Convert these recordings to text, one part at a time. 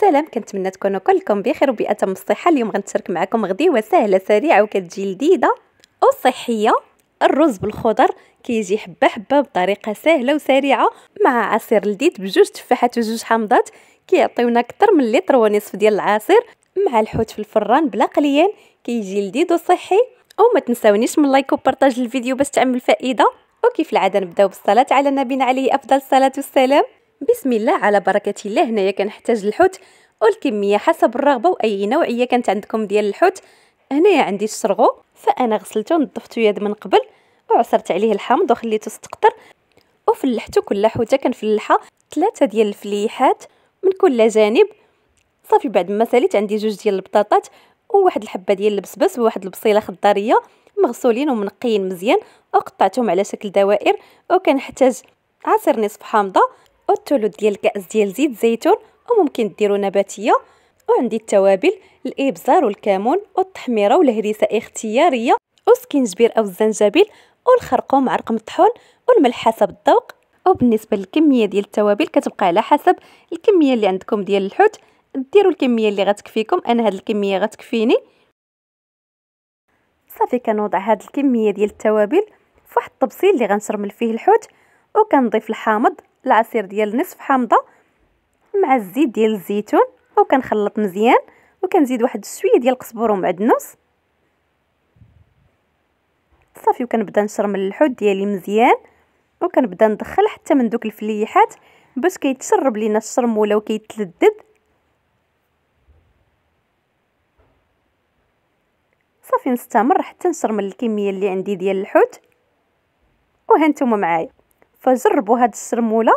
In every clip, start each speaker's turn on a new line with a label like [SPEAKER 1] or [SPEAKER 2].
[SPEAKER 1] سلام كنتمنى تكونوا كلكم بخير وبأتم الصحه اليوم غنتشارك معكم غديوه سهله سريعه وكتجي لذيذه وصحيه الرز بالخضر كيجي حبه حبه بطريقه سهله وسريعه مع عصير لذيذ بجوج تفاحات وجوج حامضات كيعطيونا اكثر من لتر ونصف ديال العصير مع الحوت في الفران بلا قليان كيجي لذيذ وصحي وما تنساونيش من لايك وبارطاج الفيديو باش تعمل فائده وكيف العاده نبداو بالصلاه على النبي عليه افضل الصلاه والسلام بسم الله على بركه الله هنايا كنحتاج الحوت والكميه حسب الرغبه واي نوعيه كانت عندكم ديال الحوت هنايا عندي الشرغو فانا غسلته ونظفته يد من قبل وعصرت عليه الحامض وخليته استقطر وفلحته كل حوته كنفلحها ثلاثه ديال الفليحات من كل جانب صافي بعد ما ساليت عندي جوج ديال البطاطات وواحد الحبه ديال البسبس وواحد البصيله خضاريه مغسولين ومنقيين مزيان وقطعتهم على شكل دوائر وكنحتاج عصير نصف حامضه الثلث ديال الكاس ديال زيت زيتون وممكن ديروا نباتيه وعندي التوابل الابزار والكمون والتحميره والهريسه اختياريه والسكينجبير او الزنجبيل والخرقوم معلقه الطحون والملح حسب الذوق وبالنسبه للكميه ديال التوابل كتبقى على حسب الكميه اللي عندكم ديال الحوت ديروا الكميه اللي غتكفيكم انا هاد الكميه غتكفيني صافي كنوضع هاد الكميه ديال التوابل فواحد الطبسيل اللي غنشرمل فيه الحوت وكنضيف الحامض العصير ديال نصف حامضه مع الزيت ديال الزيتون وكنخلط مزيان وكنزيد واحد شويه ديال القزبر ومعدنوس صافي وكنبدا نشرمل الحوت ديالي مزيان وكنبدا ندخل حتى من دوك الفليحات باش كيتشرب لينا الشرموله وكيتلدد صافي نستمر حتى نشرمل الكميه اللي عندي ديال الحوت وهانتوما معايا فجربوا هاد الشرموله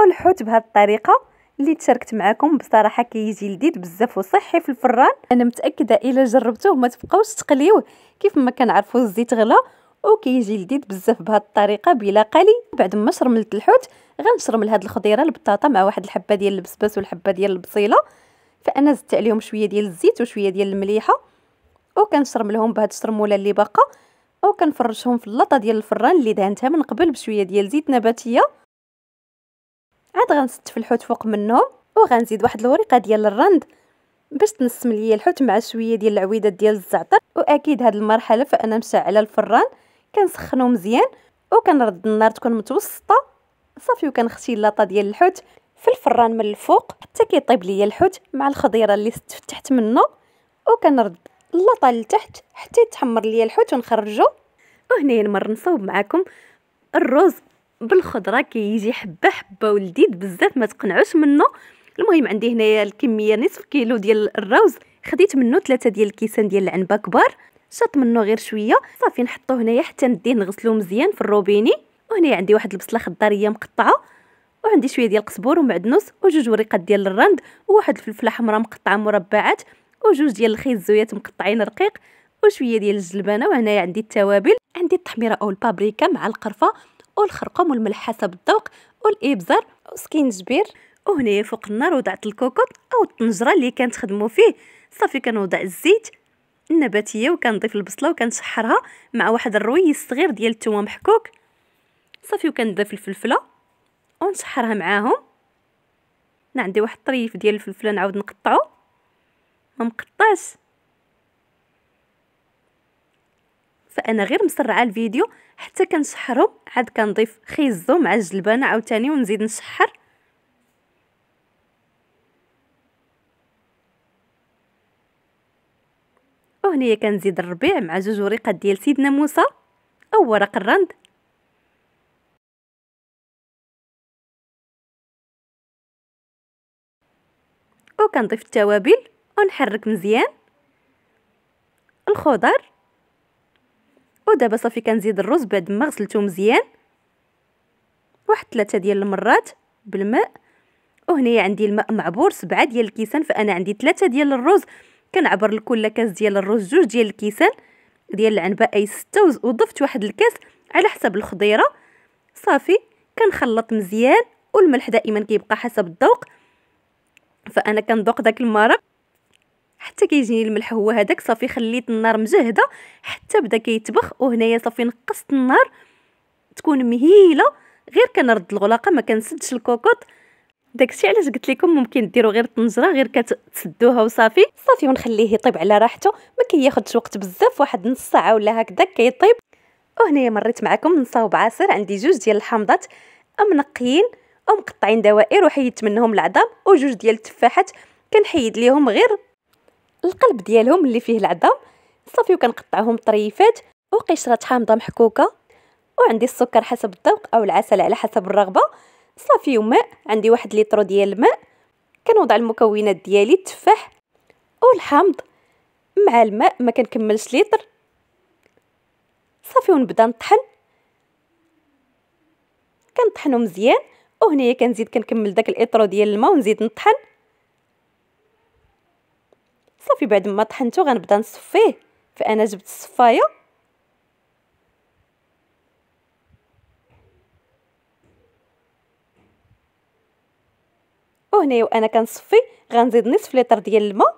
[SPEAKER 1] والحوت بهاد الطريقه اللي تشاركت معكم بصراحه كيجي لذيذ بزاف وصحي في الفران انا متاكده الا جربتوه ما تبقاوش تقليوه كيف ما كنعرفوا الزيت غلا وكيجي لذيذ بزاف بهاد الطريقه بلا قلي بعد ما شرملت الحوت غنشرمل هاد الخضيره البطاطا مع واحد الحبه ديال البسباس والحبه ديال البصيله فانا زدت عليهم شويه ديال الزيت وشويه ديال المليحه وكنشرملهم بهاد الشرموله اللي باقه وكنفرشهم في اللطه ديال الفران اللي دهنتها من قبل بشويه ديال زيت نباتيه عاد غنستف الحوت فوق منهم وغنزيد واحد الوريقه ديال الرند باش تنسم ليا الحوت مع شويه ديال العويدات ديال الزعتر واكيد هاد المرحله فانا مشعله الفران كنسخنو مزيان وكنرد النار تكون متوسطه صافي وكنختي اللاطه ديال الحوت في الفران من الفوق حتى كيطيب ليا الحوت مع الخضيره اللي تفتحت منه وكنرد اللطا لتحت حتى يتحمر ليا الحوت ونخرجو وهنايا نمر نصاوب معاكم الرز بالخضره كيجي حبه حبه ولذيذ بزاف ما تقنعوش منه المهم عندي هنايا الكميه نصف كيلو ديال الروز خديت منه ثلاثة ديال الكيسان ديال العنبه كبار شط منه غير شويه صافي نحطوه هنايا حتى نديه نغسلو مزيان في الروبيني وهنا عندي واحد البصله خضاريه مقطعه وعندي شويه ديال القزبر ومعدنوس وجوج وريقات ديال الرند وواحد الفلفله حمراء مقطعه مربعات وجوج ديال الخيزويات مقطعين رقيق وشويه ديال الجلبانه وهنايا عندي التوابل عندي التحميره او البابريكا مع القرفه والخرقوم والملح حسب الذوق والابزار وسكينجبير وهنايا فوق النار وضعت الكوكوط او الطنجره اللي كانت خدمو فيه صافي كنوضع الزيت النباتيه وكنضيف البصله وكنشحرها مع واحد الرويز صغير ديال التومه محكوك صافي وكنضيف الفلفله ونشحرها معاهم انا عندي واحد الطريف ديال الفلفله نعاود نقطعو مقطعش فانا غير مسرعه الفيديو حتى كنشحرو عاد كنضيف خيزو مع الجلبانه عاوتاني ونزيد نشحر وهنا كنزيد الربيع مع جوج وريقات ديال سيدنا موسى او ورق الرند وكنضيف التوابل ونحرك مزيان الخضر ودابا صافي كنزيد الرز بعد ما غسلته مزيان واحد ثلاثة ديال المرات بالماء وهنايا عندي الماء معبور سبعة ديال الكيسان فانا عندي ثلاثة ديال الرز كنعبر لكل كاس ديال الرز جوج ديال الكيسان ديال العنبه اي ستة وضفت واحد الكاس على حسب الخضيره صافي كنخلط مزيان والملح دائما كيبقى حسب الذوق فانا كندوق داك المرق حتى كيجيني الملح هو هذاك صافي خليت النار مجهده حتى بدا كيتبخ وهنايا صافي نقصت النار تكون مهيله غير كنرد الغلاقه ما كنسدش الكوكوط داكشي علاش قلت لكم ممكن ديروا غير طنجره غير كتسدوها وصافي صافي ونخليه يطيب على راحته ما كياخذش وقت بزاف واحد نص ساعه ولا هكذا كيطيب وهنايا مريت معكم نصاوب عصير عندي جوج ديال الحامضات ام نقيين او مقطعين دوائر وحيدت منهم العظام وجوج ديال التفاحات كنحيد ليهم غير القلب ديالهم اللي فيه العظام صافي وكنقطعهم طريفات وقشره حامضه محكوكه وعندي السكر حسب الذوق او العسل على حسب الرغبه صافي وماء عندي واحد لتر ديال الماء كنوضع المكونات ديالي التفاح والحامض مع الماء ما كنكملش لتر صافي ونبدا نطحن كنطحنو مزيان وهنايا كنزيد كنكمل داك الاطرو ديال الماء ونزيد نطحن صافي بعد ما طحنته غنبدا نصفيه فانا جبت الصفايه وهنا وانا كنصفي غنزيد نصف لتر ديال الماء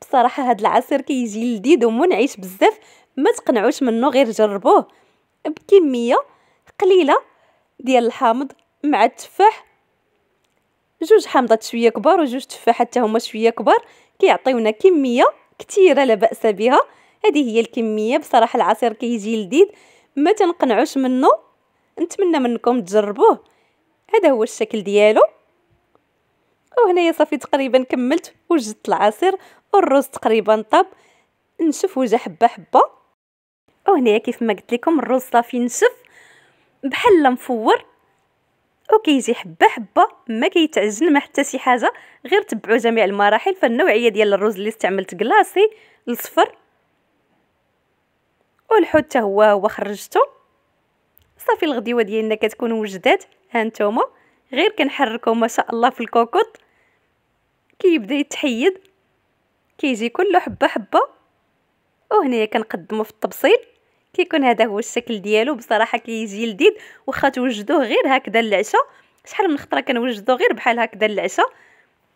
[SPEAKER 1] بصراحه هاد العصير كيجي كي لذيذ ومنعش بزاف ما تقنعوش منه غير جربوه بكميه قليله ديال الحامض مع التفاح جوج حامضات شويه كبار وجوج تفاحات حتى هما شويه كبار كيعطيونا كميه كثيره لا باس بها هذه هي الكميه بصراحه العصير كيجي لذيذ ما تنقنعوش منه نتمنى منكم تجربوه هذا هو الشكل ديالو وهنايا صافي تقريبا كملت وجدت العصير والرز تقريبا طاب نشف وجه حبه حبه وهنايا كيف ما قلت لكم الرز صافي نشف بحال مفور وكيجي حبه حبه ما كيتعجن ما حتى شي حاجه غير تبعوا جميع المراحل فالنوعيه ديال الرز اللي استعملت كلاصي الصفر والحوت هو هو خرجته صافي الغديوه ديالنا كتكون وجدات هانتوما غير كنحركو ما شاء الله في الكوكوط كيبدا يتحيد كيجي كله حبه حبه وهنايا كنقدمو في الطبسيل كيكون هذا هو الشكل ديالو بصراحه كيجي لذيذ واخا توجدوه غير هكذا للعشاء شحال من خطره كنوجدوه غير بحال هكذا للعشاء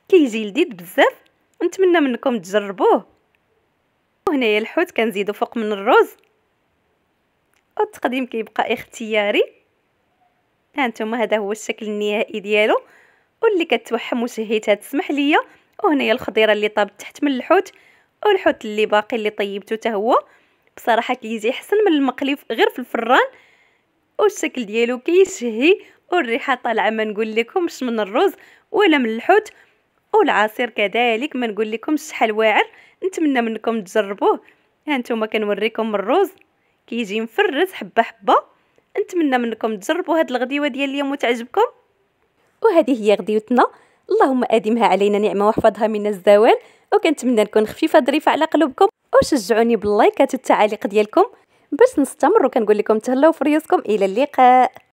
[SPEAKER 1] كيجي لذيذ بزاف نتمنى منكم تجربوه وهنايا الحوت كنزيدو فوق من الرز والتقديم كيبقى اختياري هانتوما هذا هو الشكل النهائي ديالو واللي كتوحم وشهيتها تسمح ليا وهنايا الخضيره اللي طابت تحت من الحوت والحوت اللي باقي اللي طيبته حتى بصراحه كيجي حسن من المقلي غير في الفران والشكل ديالو كيشهي والريحه طالعه ما نقول لكمش من الرز ولا من الحوت والعصير كذلك ما نقول لكمش شحال واعر نتمنى منكم تجربوه هانتوما كنوريكم الرز كيجي مفرز حبه حبه نتمنى منكم تجربوا هاد الغديوه ديال اليوم وتعجبكم وهذه هي غديوتنا اللهم ادمها علينا نعمه واحفظها من الزوال وكنتمنى نكون خفيفه ظريفه على قلوبكم وشجعوني باللايكات والتعاليق ديالكم باش نستمر وكنقول لكم تهلاو في ريوسكم الى اللقاء